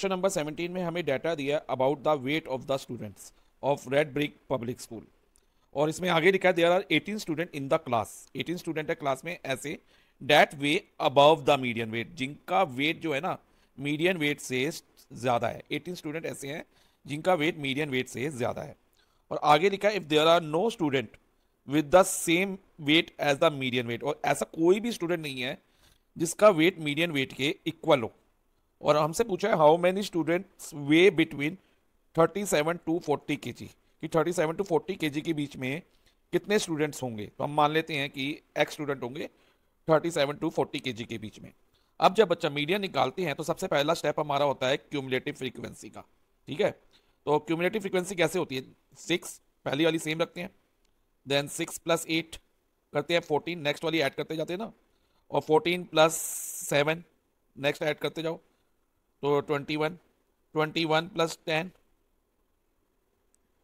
question number 17 में हमें data दिया about the weight of the students of red brick public school और इसमें आगे लिखा है there are 18 student in the class 18 student है क्लास में ऐसे डैट वे अबव द मीडियम वेट जिनका वेट जो है ना मीडियम वेट से ज़्यादा है 18 स्टूडेंट ऐसे हैं जिनका वेट मीडियम वेट से ज़्यादा है और आगे लिखा है if there are no student with the same weight as the medium weight और ऐसा कोई भी स्टूडेंट नहीं है जिसका वेट मीडियम वेट के इक्वल हो और हमसे पूछा है how many students were between 37 to 40 K जी कि 37 टू 40 के जी के बीच में कितने स्टूडेंट्स होंगे तो हम मान लेते हैं कि एक्स स्टूडेंट होंगे 37 टू 40 के जी के बीच में अब जब बच्चा मीडियम निकालते हैं तो सबसे पहला स्टेप हमारा होता है क्यूमुलेटिव फ्रिक्वेंसी का ठीक है तो क्यूमुलेटिव फ्रिक्वेंसी कैसे होती है सिक्स पहली वाली सेम रखते हैं देन सिक्स प्लस एट करते हैं फोर्टीन नेक्स्ट वाली ऐड करते जाते हैं ना और fourteen plus seven next add करते जाओ तो twenty one twenty one plus ten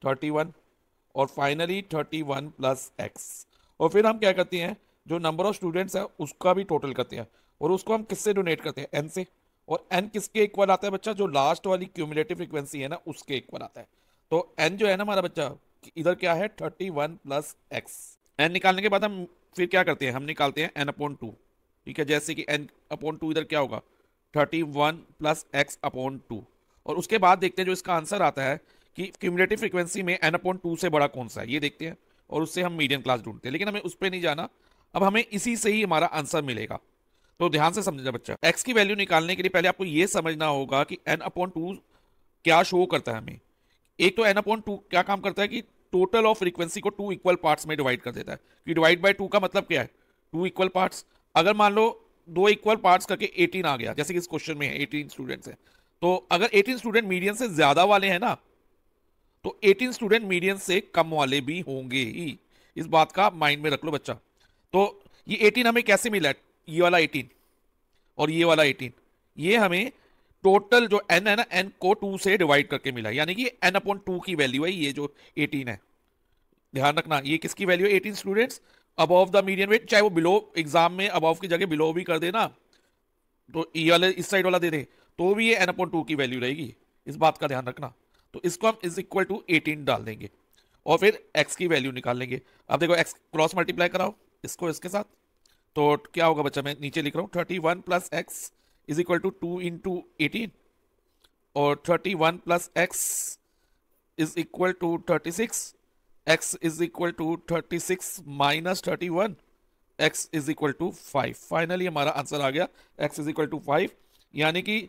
thirty one और finally thirty one plus X और फिर हम क्या करते हैं जो नंबर ऑफ स्टूडेंट्स है उसका भी टोटल करते हैं और उसको हम किससे डोनेट करते हैं एन से और एन किसके इक्वल आता है बच्चा जो लास्ट वाली क्यूमुलेटिव फ्रिक्वेंसी है ना उसके इक्वल आता है तो एन जो है ना हमारा बच्चा इधर क्या है thirty one plus X N निकालने के बाद हम फिर क्या करते हैं हम निकालते हैं एन अपॉन टू ठीक है जैसे कि एन अपॉन टू इधर क्या होगा thirty one plus X upon two और उसके बाद देखते हैं जो इसका आंसर आता है कि क्यूमुलेटिव फ्रिक्वेंसी में एन अपॉन टू से बड़ा कौन सा है ये देखते हैं और उससे हम मीडियम क्लास ढूंढते हैं लेकिन हमें उस पर नहीं जाना अब हमें इसी से ही हमारा आंसर मिलेगा तो ध्यान से समझना बच्चा एक्स की वैल्यू निकालने के लिए पहले आपको ये समझना होगा कि एन अपॉन टू क्या शो करता है हमें एक तो एन अपॉन टू क्या काम करता है कि टोटल ऑफ फ्रीक्वेंसी को टू इक्वल पार्ट्स में डिवाइड कर देता है कि डिवाइड बाय टू का मतलब क्या है टू इक्वल पार्ट्स अगर मान लो दो इक्वल पार्ट्स करके 18 आ गया जैसे कि इस क्वेश्चन में है 18 स्टूडेंट्स हैं तो अगर 18 स्टूडेंट मीडियम से ज़्यादा वाले हैं ना तो 18 स्टूडेंट मीडियम से कम वाले भी होंगे ही इस बात का माइंड में रख लो बच्चा तो ये 18 हमें कैसे मिला ये वाला 18 और ये वाला 18 ये हमें टोटल जो एन है ना एन को टू से डिवाइड करके मिला यानी कि एन अपॉन टू की वैल्यू है ये जो एटीन है ध्यान रखना ये किसकी वैल्यू है eighteen students above the medium weight चाहे वो बिलो एग्जाम में अबव की जगह बिलो भी कर देना तो ई e वाले इस साइड वाला दे दे तो भी ये एन अपॉन टू की वैल्यू रहेगी इस बात का ध्यान रखना तो इसको हम इज इक्वल टू एटीन डाल देंगे और फिर एक्स की वैल्यू निकाल लेंगे अब देखो एक्स क्रॉस मल्टीप्लाई कराओ इसको इसके साथ तो क्या होगा बच्चा मैं नीचे लिख रहा हूँ thirty one plus X is equal to two into eighteen और thirty one plus X is equal to thirty six x is equal to 36 minus thirty one X is equal to five finally हमारा answer आ गया X is equal to five यानी कि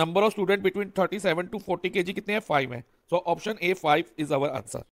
number of student between thirty seven to forty K G कितने हैं five है so option A five is our answer